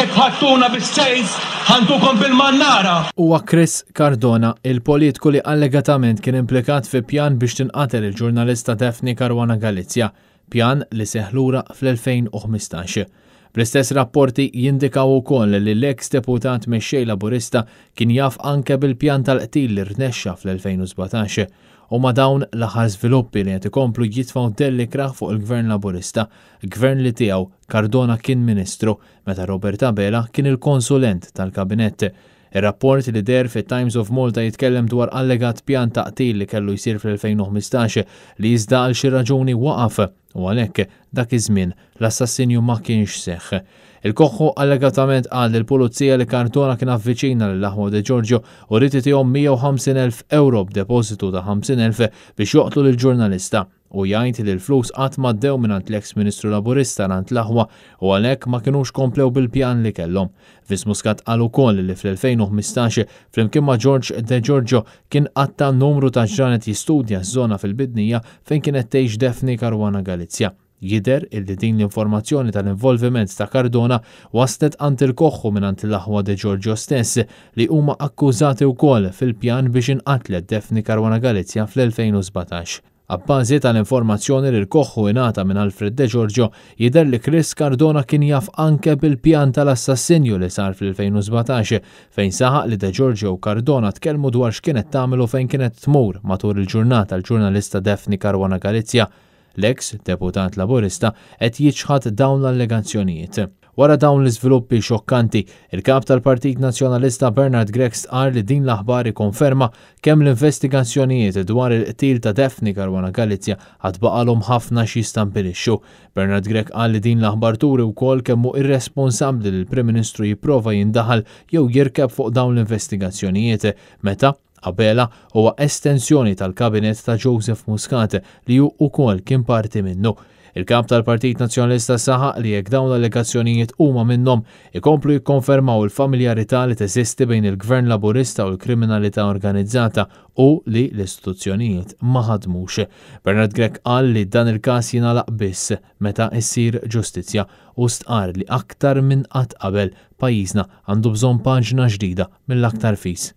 jekk ħattuna bis-sejs ħantukom bil-mannara. Huwa Chris Cardona, il-politiku li allegatament kien implikat fi pjan biex tinqatel il-ġurnalista Defni Caruana Galizja, pjan li seħlura fl-2015. Bl-istess rapporti jindikaw ukoll li l-eks deputat mexxej laburista kien jaf anke bil-pjan tal-qtil li rnexxa fl-2017 u ma dawn l-aħħar sviluppi li qed ikomplu jitfgħu delli fuq il-Gvern Laburista, gvern li tiegħu Cardona kien Ministru meta Roberta Bela kien il-konsulent tal-Kabinett. Ir-rapport li der fit Times of Malta jitkellem dwar allegat pjan taqtil li kellu jsir fl-2015 li iżda għal xi raġuni waqaf u għalhekk dak iż-żmien l-assassinju ma kienx seħħ. Il-koħħu allegatament għal il-pulizija li kartona kien avviċina l laħwa de Giorgio u rriti tiegħu 150.000 euro b'depositu ta' 50.000 biex joqtlu l-ġurnalista u jgħid li l-flus qatt maddew minn mingħand l-eks Ministru Laburista nant l-aħwa u għalhekk ma kinux komplew bil-pjan li kellhom. Vis Muscat qal ukoll li fl-2015 flimkien ma' George De Giorgio kien qatta numru ta' ġranet jistudja żona fil-bidnija fejn kienet tgħix Defni Karwana Galizja. Jider illi din l-informazzjoni tal-involviment ta' Cardona waslet għant il-koħħu minn għant l-aħwa de Giorgio stess li huma akkużati wkoll fil-pjan biex inqatlet Defni Karwana Galizja fl-2017. Abbażi tal-informazzjoni li l koħu inata minn Alfred De Giorgio jidher li Chris Cardona kien jaf anke bil-pjan tal-assassinju li sar fil 2017 fejn saħaq li De Giorgio u Cardona tkellmu dwar x'kienet tagħmel u fejn kienet tmur matul il-ġurnata l-ġurnalista Defni Karwana Galizja l-eks deputat laburista qed jiġħad dawn l-allegazzjonijiet. Wara dawn l-iżviluppi xokkanti, il-kap tal-Partit Nazzjonalista Bernard Grek għar li din l-aħbar konferma kemm l-investigazzjonijiet dwar il-qtil ta' Defni Karwana Galizja għad baqalhom ħafna xi stampilixxu. Bernard Grex qal li din l-aħbar turi wkoll kemm hu irresponsabbli li l-Prim Ministru jipprova jindaħal jew jirkeb fuq dawn l-investigazzjonijiet meta Abela huwa estensjoni tal-kabinet ta' Joseph Muscat li ju ukoll kien parti minnu. Il-kap tal-Partit Nazjonalista saħaq li jekk dawn l-allegazzjonijiet huma minnhom ikomplu jikkonfermaw il-familjarità li teżisti bejn il-Gvern Laburista u l-kriminalità organizzata u li l-istituzzjonijiet ma ħadmux. Bernard Grek qal li dan il-każ jingħalaq biss meta issir ġustizzja u stqar li aktar minn qatt qabel pajjiżna għandu bżonn paġna ġdida mill-aktar fis.